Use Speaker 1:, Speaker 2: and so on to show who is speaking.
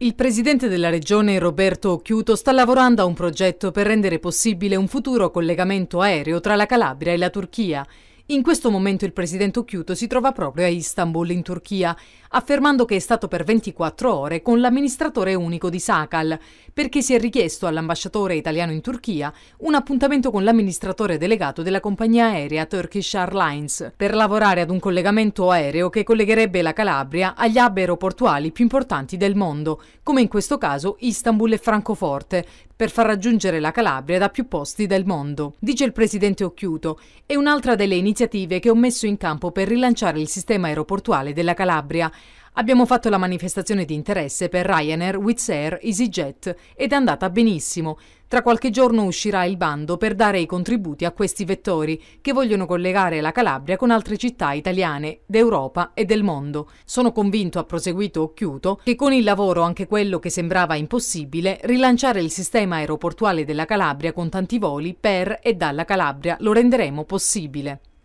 Speaker 1: Il presidente della regione Roberto Occhiuto sta lavorando a un progetto per rendere possibile un futuro collegamento aereo tra la Calabria e la Turchia. In questo momento il presidente Occhiuto si trova proprio a Istanbul, in Turchia, affermando che è stato per 24 ore con l'amministratore unico di Sakal, perché si è richiesto all'ambasciatore italiano in Turchia un appuntamento con l'amministratore delegato della compagnia aerea Turkish Airlines per lavorare ad un collegamento aereo che collegherebbe la Calabria agli hub aeroportuali più importanti del mondo, come in questo caso Istanbul e Francoforte, per far raggiungere la Calabria da più posti del mondo. Dice il presidente Occhiuto, è un'altra delle iniziative iniziative che ho messo in campo per rilanciare il sistema aeroportuale della Calabria. Abbiamo fatto la manifestazione di interesse per Ryanair, Wizz Air, EasyJet ed è andata benissimo. Tra qualche giorno uscirà il bando per dare i contributi a questi vettori che vogliono collegare la Calabria con altre città italiane, d'Europa e del mondo. Sono convinto, ha proseguito Occhiuto, che con il lavoro, anche quello che sembrava impossibile, rilanciare il sistema aeroportuale della Calabria con tanti voli per e dalla Calabria lo renderemo possibile.